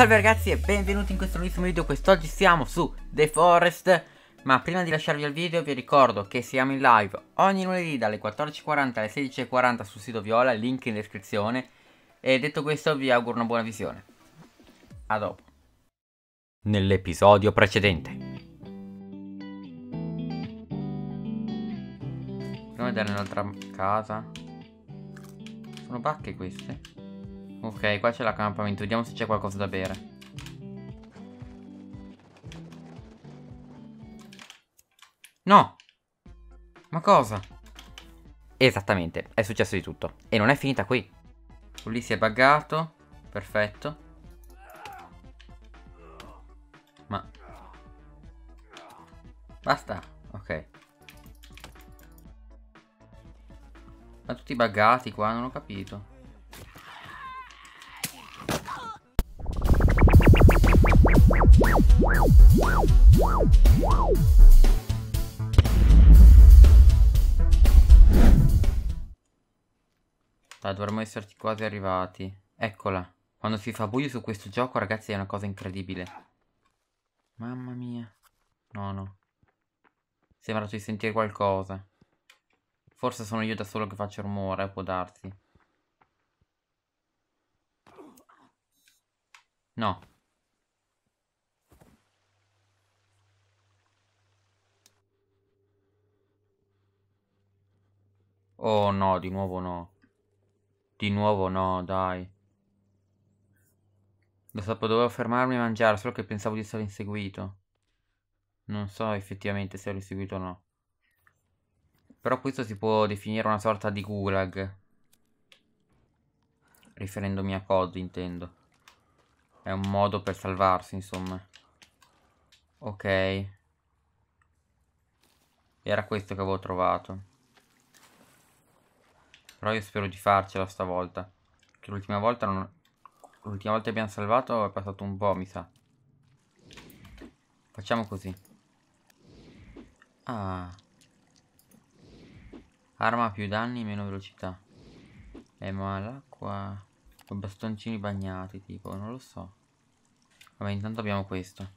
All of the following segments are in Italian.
Salve ragazzi e benvenuti in questo nuovissimo video, quest'oggi siamo su The Forest Ma prima di lasciarvi al video vi ricordo che siamo in live ogni lunedì dalle 14.40 alle 16.40 sul sito Viola, link in descrizione E detto questo vi auguro una buona visione A dopo Nell'episodio precedente Prima di andare in un'altra casa Sono bacche queste? Ok, qua c'è l'accampamento, vediamo se c'è qualcosa da bere. No! Ma cosa? Esattamente, è successo di tutto. E non è finita qui. Lì si è buggato. Perfetto. Ma... Basta. Ok. Ma tutti buggati qua, non ho capito. Ah, dovremmo esserci quasi arrivati. Eccola. Quando si fa buio su questo gioco, ragazzi, è una cosa incredibile. Mamma mia. No, no. Sembra di sentire qualcosa. Forse sono io da solo che faccio rumore, può darsi. No. Oh no, di nuovo no. Di nuovo no, dai. Lo sapevo, dovevo fermarmi a mangiare, solo che pensavo di essere inseguito. Non so effettivamente se ero inseguito o no. Però questo si può definire una sorta di gulag. Riferendomi a COD, intendo. È un modo per salvarsi, insomma. Ok. Era questo che avevo trovato. Però io spero di farcela stavolta. Che l'ultima volta non... L'ultima volta che abbiamo salvato è passato un po', mi sa. Facciamo così. Ah. Arma più danni, meno velocità. Eh, ma l'acqua... Con bastoncini bagnati, tipo, non lo so. Vabbè, intanto abbiamo questo.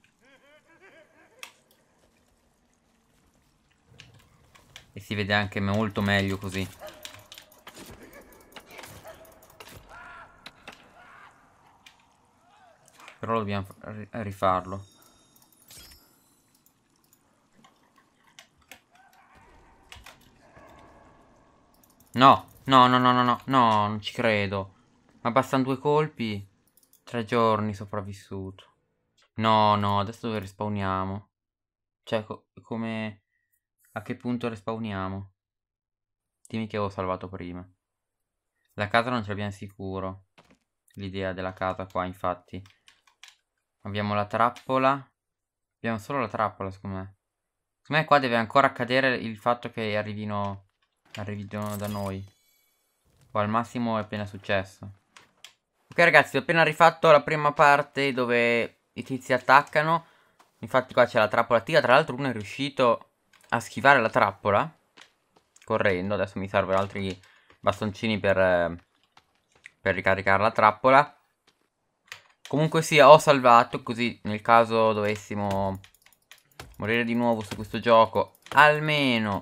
E si vede anche molto meglio così. Però dobbiamo rifarlo. No, no, no, no, no, no, no, non ci credo. Ma bastano due colpi. Tre giorni sopravvissuto. No, no, adesso dove respawniamo? Cioè, co come... A che punto respawniamo? Dimmi che avevo salvato prima. La casa non ce l'abbiamo sicuro. L'idea della casa qua, infatti. Abbiamo la trappola. Abbiamo solo la trappola, secondo me. Secondo me qua deve ancora accadere il fatto che arrivino, arrivino da noi. O al massimo è appena successo. Ok ragazzi, ho appena rifatto la prima parte dove i tizi attaccano. Infatti qua c'è la trappola attiva. Tra l'altro uno è riuscito a schivare la trappola. Correndo. Adesso mi servono altri bastoncini per, eh, per ricaricare la trappola. Comunque sia, ho salvato, così nel caso dovessimo morire di nuovo su questo gioco, almeno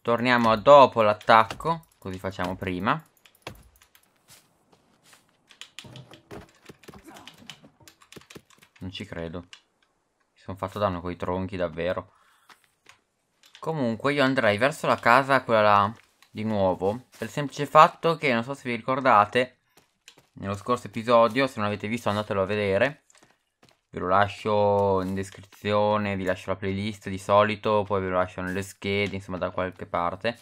torniamo a dopo l'attacco, così facciamo prima. Non ci credo. Mi sono fatto danno con i tronchi, davvero. Comunque io andrei verso la casa, quella là, di nuovo. Per il semplice fatto che, non so se vi ricordate, nello scorso episodio, se non l'avete visto andatelo a vedere, ve lo lascio in descrizione, vi lascio la playlist di solito, poi ve lo lascio nelle schede, insomma da qualche parte,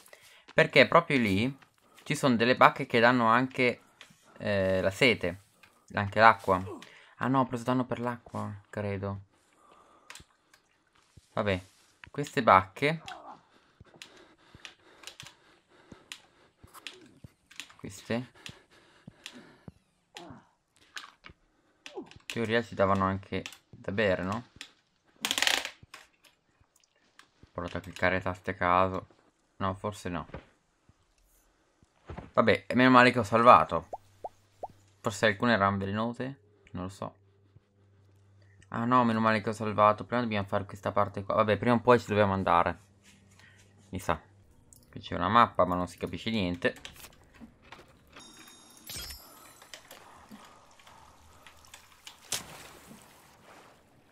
perché proprio lì ci sono delle bacche che danno anche eh, la sete, anche l'acqua. Ah no, ho preso danno per l'acqua, credo. Vabbè, queste bacche queste teoria si davano anche da bere, no? Ho provato a cliccare taste a caso. No, forse no. Vabbè, meno male che ho salvato. Forse alcune erano velenose? Non lo so. Ah no, meno male che ho salvato. Prima dobbiamo fare questa parte qua. Vabbè, prima o poi ci dobbiamo andare. Mi sa. Qui c'è una mappa, ma non si capisce niente.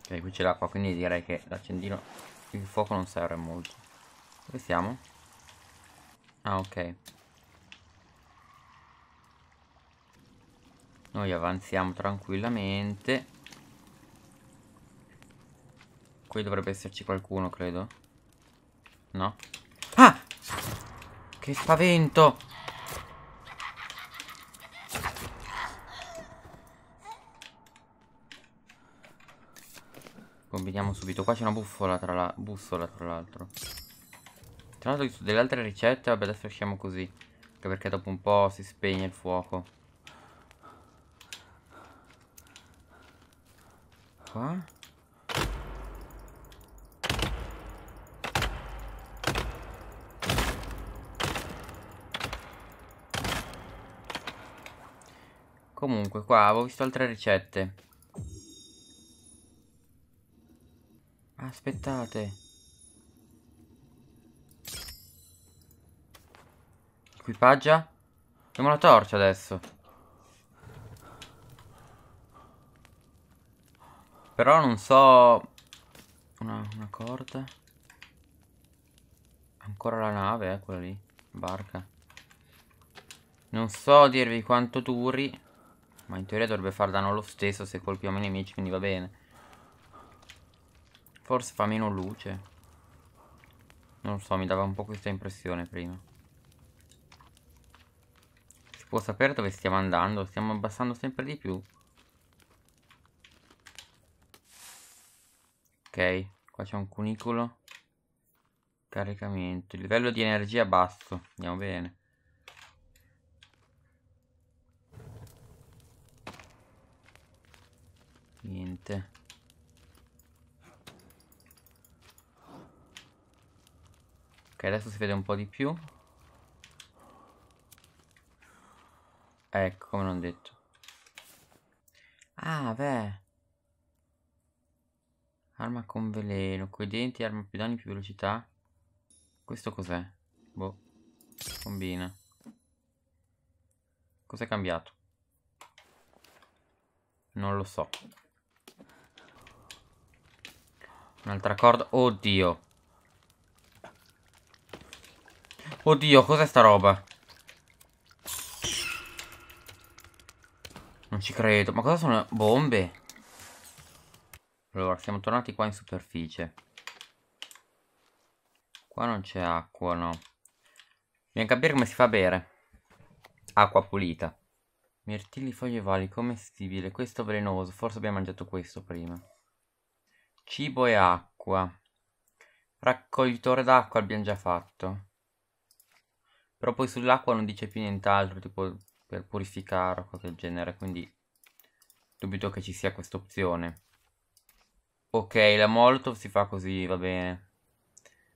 Ok, qui c'è l'acqua, quindi direi che l'accendino, il fuoco non serve molto. Dove siamo? Ah, ok. Noi avanziamo tranquillamente. Qui dovrebbe esserci qualcuno, credo. No? Ah! Che spavento! Vediamo subito. Qua c'è una buffola tra la... bussola tra l'altro. Tra l'altro delle altre ricette, vabbè adesso lasciamo così. Anche perché dopo un po' si spegne il fuoco. Qua. Comunque qua avevo visto altre ricette Aspettate. Equipaggia? Abbiamo la torcia adesso. Però non so... Una, una corda. Ancora la nave, eh, quella lì. Barca. Non so dirvi quanto duri. Ma in teoria dovrebbe far danno lo stesso se colpiamo i nemici, quindi va bene. Forse fa meno luce. Non so, mi dava un po' questa impressione prima. Si può sapere dove stiamo andando? Stiamo abbassando sempre di più. Ok, qua c'è un cunicolo. Caricamento. Livello di energia basso. Andiamo bene. Niente. Ok, adesso si vede un po' di più. Ecco, come non detto. Ah, beh. Arma con veleno, coi denti, arma più danni, più velocità. Questo cos'è? Boh. Combina. Cos'è cambiato? Non lo so. Un'altra corda. Oddio. Oddio, cos'è sta roba? Non ci credo. Ma cosa sono? Bombe? Allora, siamo tornati qua in superficie. Qua non c'è acqua, no. a capire come si fa a bere. Acqua pulita. Mirtilli, foglie ovali, commestibile. Questo velenoso. Forse abbiamo mangiato questo prima. Cibo e acqua. Raccoglitore d'acqua abbiamo già fatto. Però poi sull'acqua non dice più nient'altro, tipo per purificare o cose del genere, quindi dubito che ci sia questa opzione. Ok, la molotov si fa così, va bene.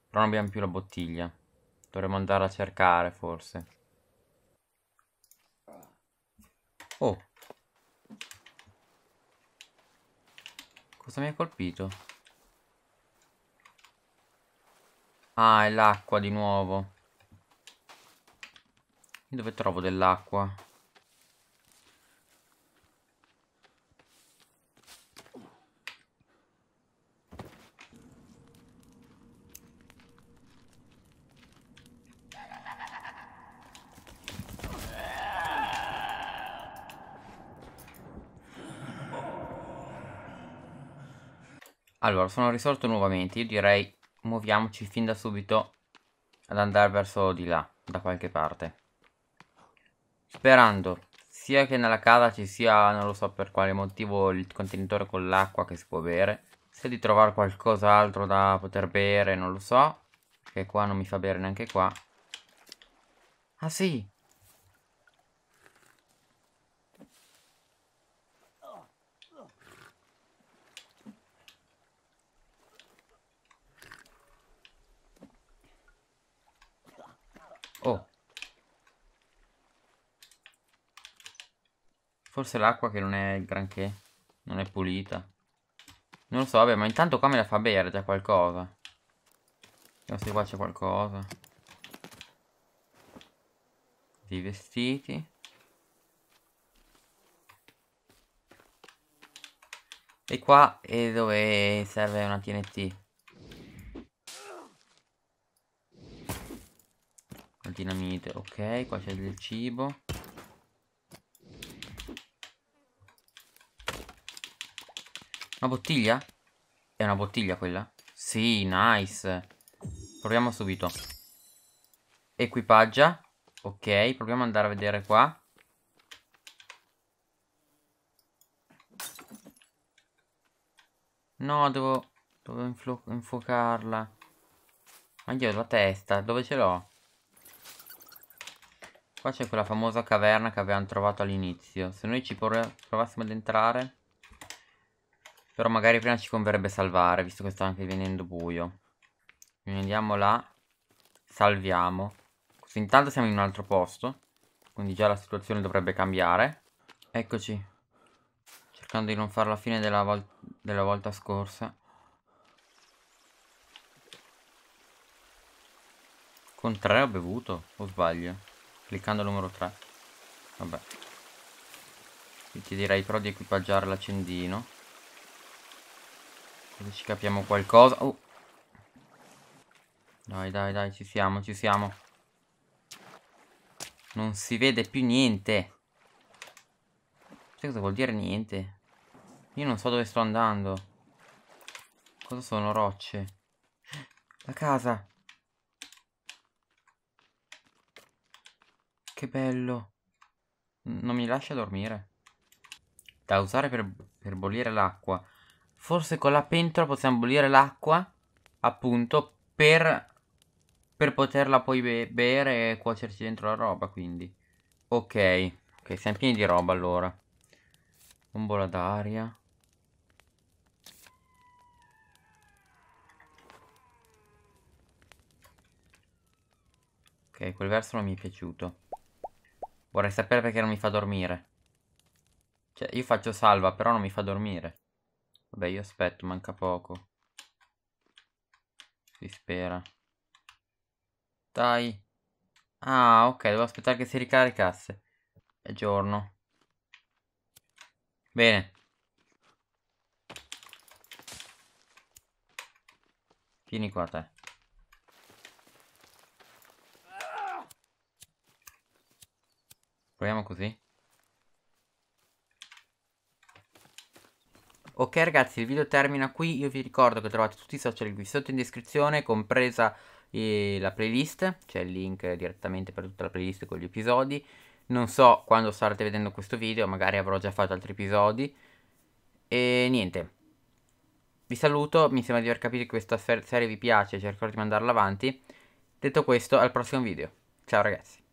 Però non abbiamo più la bottiglia. Dovremmo andare a cercare, forse. Oh. Cosa mi ha colpito? Ah, è l'acqua di nuovo. Io dove trovo dell'acqua? Allora, sono risorto nuovamente. Io direi muoviamoci fin da subito ad andare verso di là, da qualche parte. Sperando sia che nella casa ci sia, non lo so per quale motivo, il contenitore con l'acqua che si può bere. Se di trovare qualcos'altro da poter bere, non lo so. Che qua non mi fa bere neanche qua. Ah sì, Forse l'acqua che non è granché. Non è pulita. Non lo so, vabbè, ma intanto qua me la fa bere già qualcosa. Vediamo se qua c'è qualcosa. Di vestiti. E qua è dove serve una TNT. La dinamite, ok, qua c'è del cibo. Una bottiglia? È una bottiglia quella? Sì, nice. Proviamo subito. Equipaggia. Ok, proviamo ad andare a vedere qua. No, devo, devo infuocarla. Ma io ho la testa, dove ce l'ho? Qua c'è quella famosa caverna che avevamo trovato all'inizio. Se noi ci provassimo ad entrare... Però magari prima ci converrebbe salvare, visto che sta anche venendo buio. Quindi andiamo là, salviamo. Così intanto siamo in un altro posto, quindi già la situazione dovrebbe cambiare. Eccoci, cercando di non fare la fine della, vol della volta scorsa. Con 3 ho bevuto, o sbaglio? Cliccando numero 3. Vabbè. Qui ti direi però di equipaggiare l'accendino. Così ci capiamo qualcosa. Oh. Dai, dai, dai, ci siamo, ci siamo. Non si vede più niente. Sai cosa vuol dire niente? Io non so dove sto andando. Cosa sono rocce? La casa. Che bello. Non mi lascia dormire. Da usare per, per bollire l'acqua. Forse con la pentola possiamo bollire l'acqua, appunto, per, per poterla poi be bere e cuocerci dentro la roba, quindi. Ok, ok, siamo pieni di roba allora. Bombola d'aria. Ok, quel verso non mi è piaciuto. Vorrei sapere perché non mi fa dormire. Cioè, io faccio salva, però non mi fa dormire. Vabbè, io aspetto, manca poco. Si spera. Dai. Ah, ok, devo aspettare che si ricaricasse. È giorno. Bene. Vieni qua te. Proviamo così. Ok ragazzi il video termina qui, io vi ricordo che trovate tutti i social qui sotto in descrizione, compresa eh, la playlist, c'è il link direttamente per tutta la playlist con gli episodi. Non so quando starete vedendo questo video, magari avrò già fatto altri episodi. E niente, vi saluto, mi sembra di aver capito che questa serie vi piace, cercherò di mandarla avanti. Detto questo, al prossimo video. Ciao ragazzi.